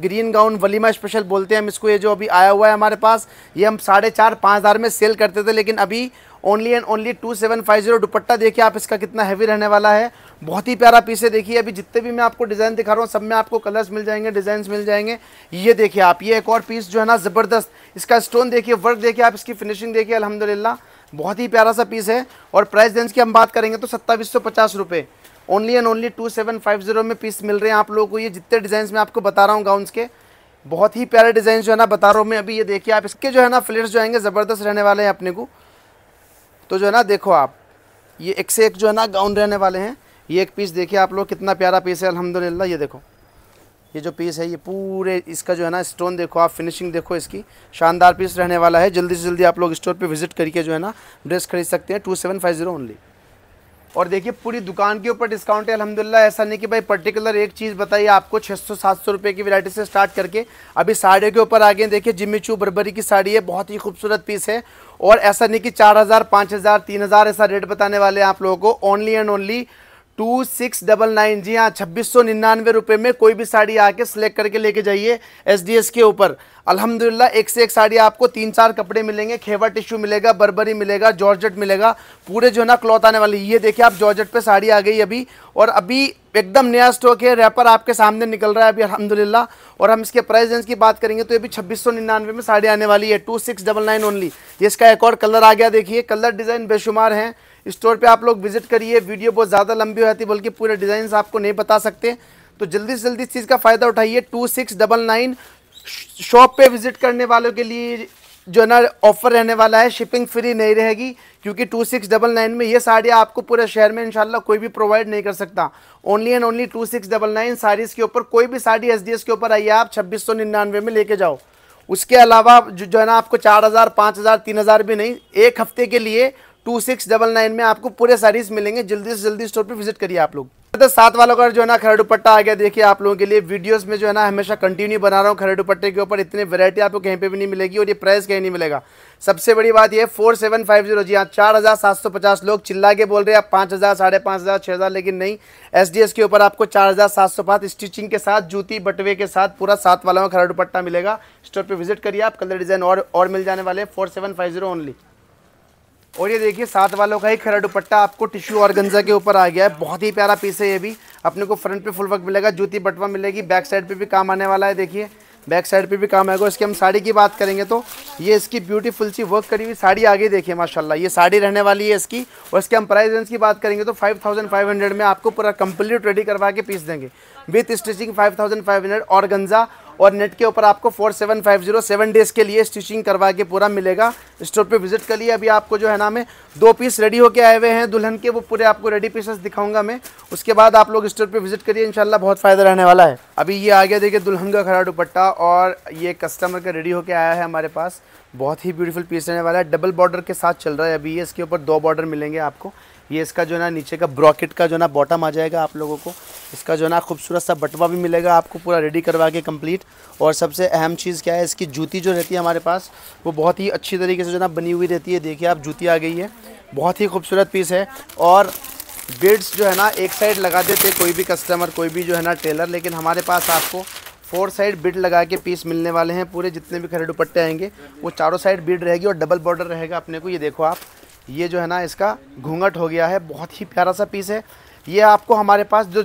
green gown walima special बोलते हैं हम इसको ये जो अभी आया हुआ है हमारे पास ये हम साढ़े चार पाँच हज़ार में सेल करते थे लेकिन अभी only and only two seven five zero दुपट्टा देखिए आप इसका कितना हैवी रहने वाला है बहुत ही प्यारा पीस है देखिए अभी जितने भी मैं आपको डिज़ाइन दिखा रहा हूँ सब में आपको कलर्स मिल जाएंगे डिज़ाइन मिल जाएंगे ये देखिए आप ये एक और पीस जो है ना ज़बरदस्त इसका स्टोन देखिए वर्क देखिए आप इसकी फिनिशिंग देखिए अलहमदिल्ला बहुत ही प्यारा सा पीस है और प्राइस रेंज की हम बात करेंगे तो सत्ताईस सौ पचास रुपये only and only two seven five zero में पीस मिल रहे हैं आप लोगों को ये जितने डिज़ाइन मैं आपको बता रहा हूँ गाउन के बहुत ही प्यारे डिज़ाइन जो है ना बता रहा हूँ मैं अभी ये देखिए आप इसके जो है ना फ्लेट्स जो आएंगे ज़बरदस्त रहने वाले हैं अपने को तो जो है ना देखो आप ये एक से एक जो है ना गाउन रहने वाले हैं ये एक पीस देखिए आप लोग कितना प्यारा पीस है अलहमदिल्ला ये देखो ये जो पीस है ये पूरे इसका जो है ना स्टोन देखो आप फिनिशिंग देखो इसकी शानदार पीस रहने वाला है जल्दी से जल्दी आप लोग स्टोर पे विजिट करके जो है ना ड्रेस खरीद सकते हैं two seven five zero only और देखिए पूरी दुकान के ऊपर डिस्काउंट है अलहमदिल्ला ऐसा नहीं कि भाई पर्टिकुलर एक चीज़ बताइए आपको 600-700 रुपए की वैरायटी से स्टार्ट करके अभी साड़ी के ऊपर आ गए देखिए जिम्मी चू बरबरी की साड़ी है बहुत ही खूबसूरत पीस है और ऐसा नहीं कि चार हज़ार पाँच हज़ार तीन हज़ार ऐसा रेट बताने वाले हैं आप लोगों को only and only two six double nine जी हाँ छब्बीस सौ निन्यानवे रुपये में कोई भी साड़ी आके सेलेक्ट करके लेके जाइए एसडीएस के ऊपर अल्हम्दुलिल्लाह एक से एक साड़ी आपको तीन चार कपड़े मिलेंगे खेवा टिश्यू मिलेगा बर्बरी मिलेगा जॉर्जेट मिलेगा पूरे जो है ना क्लॉथ आने वाली ये देखिए आप जॉर्जेट पे साड़ी आ गई अभी और अभी एकदम नया स्टॉक है रैपर आपके सामने निकल रहा है अभी अलहमदिल्ला और हम इसके प्राइस रेंज की बात करेंगे तो ये भी छब्बीस सौ निन्यानवे में साड़ी आने वाली है two six double nine only इसका एक और कलर आ गया देखिए कलर डिज़ाइन बेशुमार हैं स्टोर पे आप लोग विजिट करिए वीडियो बहुत ज़्यादा लंबी हो जाती है बल्कि पूरे डिज़ाइन आपको नहीं बता सकते तो जल्दी से जल्दी इस चीज़ का फ़ायदा उठाइए two six double nine shop पे विजिट करने वालों के लिए जो है ना ऑफ़र रहने वाला है शिपिंग फ्री नहीं रहेगी क्योंकि टू सिक्स डबल नाइन में ये साड़ियाँ आपको पूरे शहर में इंशाल्लाह कोई भी प्रोवाइड नहीं कर सकता only and only two six double nine saris के ऊपर कोई भी साड़ी एस के ऊपर आइए आप छब्बीस सौ निन्यानवे में लेके जाओ उसके अलावा जो जो है ना आपको चार हज़ार पाँच हज़ार तीन हज़ार भी नहीं एक हफ्ते के लिए टू सिक्स डबल नाइन में आपको पूरे साड़ीज मिलेंगे जल्दी से जल्दी स्टोर पर विजिट करिए आप लोग तो सात वालों का जो है ना खरा दुपट्टा आ गया देखिए आप लोगों के लिए वीडियोस में जो है ना हमेशा कंटिन्यू बना रहा हूँ खरा दुपट्टे के ऊपर इतने वैरायटी आपको कहीं पे भी नहीं मिलेगी और ये प्राइस कहीं नहीं मिलेगा सबसे बड़ी बात ये फोर सेवन फाइव जीरो जी हाँ चार हज़ार सात सौ पचास लोग चिल्ला के बोल रहे हैं आप पाँच हज़ार साढ़े पाँच हज़ार छः हज़ार लेकिन नहीं एस डी एस के ऊपर आपको चार हज़ार सात सौ पाँच स्टिचिंग के साथ जूती बटवे के साथ पूरा सात वालों का खरा दुपट्टा मिलेगा स्टोर पर विजिट करिए आप कलर डिज़ाइन और मिल जाने वाले four seven five zero only और ये देखिए सात वालों का ही खरा दुपट्टा आपको टिश्यू और गंजा के ऊपर आ गया है बहुत ही प्यारा पीस है ये भी अपने को फ्रंट पे फुल वर्क मिलेगा जूती बटवा मिलेगी बैक साइड पे भी काम आने वाला है देखिए बैक साइड पे भी काम आएगा इसके हम साड़ी की बात करेंगे तो ये इसकी ब्यूटीफुल सी वर्क करी हुई साड़ी आगे देखिए माशाला ये साड़ी रहने वाली है इसकी और इसके हम प्राइस रेंज की बात करेंगे तो फाइव में आपको पूरा कम्प्लीट रेडी करवा के पीस देंगे विथ स्टिचिंग फाइव हंड्रेड और गंजा और नेट के ऊपर आपको four seven five zero seven days के लिए स्टिचिंग करवा के पूरा मिलेगा स्टोर पे विजिट कर लिए अभी आपको जो है ना मैं दो पीस रेडी होके आए हुए हैं दुल्हन के वो पूरे आपको रेडी पीसेस दिखाऊंगा मैं उसके बाद आप लोग स्टोर पे विजिट करिए इंशाल्लाह बहुत फ़ायदा रहने वाला है अभी ये आ गया देखिए दुल्हन का खड़ा दुपट्टा और ये कस्टमर का रेडी होके आया है हमारे पास बहुत ही ब्यूटीफुल पीस रहने वाला है डबल बॉर्डर के साथ चल रहा है अभी ये इसके ऊपर दो बॉर्डर मिलेंगे आपको ये इसका जो है ना नीचे का ब्रॉकेट का जो है ना बॉटम आ जाएगा आप लोगों को इसका जो है ना खूबसूरत सा बटवा भी मिलेगा आपको पूरा रेडी करवा के कंप्लीट और सबसे अहम चीज़ क्या है इसकी जूती जो रहती है हमारे पास वो बहुत ही अच्छी तरीके से जो है ना बनी हुई रहती है देखिए आप जूती आ गई है बहुत ही खूबसूरत पीस है और बिड्स जो है ना एक साइड लगा देते कोई भी कस्टमर कोई भी जो है ना टेलर लेकिन हमारे पास आपको फोर साइड बिड लगा के पीस मिलने वाले हैं पूरे जितने भी खड़े दुपट्टे आएंगे वो चारों साइड बिड रहेगी और डबल बॉर्डर रहेगा अपने को ये देखो आप ये जो है ना इसका घूंघट हो गया है बहुत ही प्यारा सा पीस है ये आपको हमारे पास जो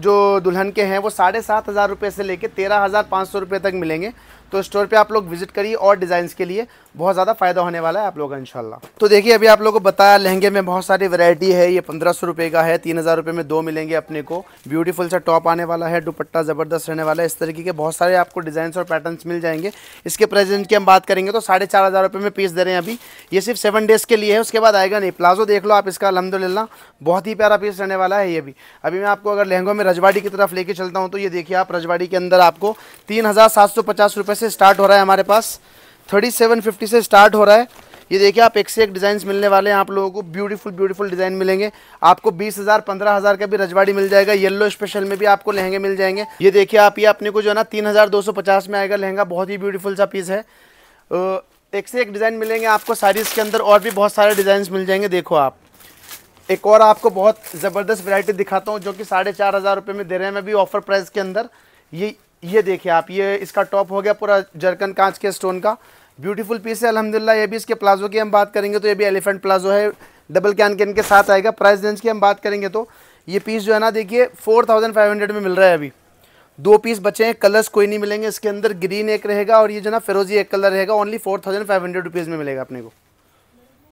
जो दुल्हन के हैं वो साढ़े सात हज़ार रुपये से लेके तेरह हज़ार पाँच सौ रुपये तक मिलेंगे तो स्टोर पे आप लोग विजिट करिए और डिज़ाइंस के लिए बहुत ज़्यादा फ़ायदा होने वाला है आप लोगों का इंशाल्लाह तो देखिए अभी आप लोगों को बताया लहंगे में बहुत सारी वैरायटी है ये पंद्रह सौ रुपये का है तीन हज़ार रुपये में दो मिलेंगे अपने को ब्यूटीफुल सा टॉप आने वाला है दुपट्टा ज़बरदस्त रहने वाला है इस तरीके के बहुत सारे आपको डिज़ाइंस और पैटर्न मिल जाएंगे इसके प्रेजेंट की हम बात करेंगे तो साढ़े चार हज़ार रुपये में पीस दे रहे हैं अभी ये सिर्फ सेवन डेज़ के लिए है उसके बाद आएगा नहीं प्लाजो देख लो आप इसका अलहमदिल्ला बहुत ही प्यारा पीस रहने वाला है ये भी अभी मैं आपको अगर लहंगों में रजवाड़ी की तरफ लेके चलता हूँ तो ये देखिए आप रजवाड़ी के अंदर आपको तीन हज़ार से स्टार्ट हो रहा है हमारे पास थर्टी से स्टार्ट हो रहा है ये देखिए आप एक से एक डिज़ाइन मिलने वाले हैं आप लोगों को ब्यूटीफुल ब्यूटीफुल डिज़ाइन मिलेंगे आपको बीस हज़ार पंद्रह हज़ार का भी रजवाड़ी मिल जाएगा येलो स्पेशल में भी आपको लहंगे मिल जाएंगे ये देखिए आप ये अपने को जो है ना तीन हज़ार दो सौ पचास में आएगा लहंगा बहुत ही ब्यूटीफुल सा पीस है एक से एक डिज़ाइन मिलेंगे आपको साड़ीज़ के अंदर और भी बहुत सारे डिज़ाइन मिल जाएंगे देखो आप एक और आपको बहुत ज़बरदस्त वैरायटी दिखाता हूँ जो कि साढ़े चार हज़ार रुपये में दे रहे हैं मैं भी ऑफर प्राइस के अंदर ये ये देखिए आप ये इसका टॉप हो गया पूरा जरकन कांच के स्टोन का ब्यूटीफुल पीस है अलहमदिल्ला ये भी इसके प्लाजो की हम बात करेंगे तो ये भी एलिफेंट प्लाजो है डबल कैन के के साथ आएगा प्राइस रेंज की हम बात करेंगे तो ये पीस जो है ना देखिए फोर थाउजेंड फाइव हंड्रेड में मिल रहा है अभी दो पीस बचे हैं कलर्स कोई नहीं मिलेंगे इसके अंदर ग्रीन एक रहेगा और ये जो ना फिरोजी एक कलर रहेगा only four thousand five hundred rupees में मिलेगा अपने को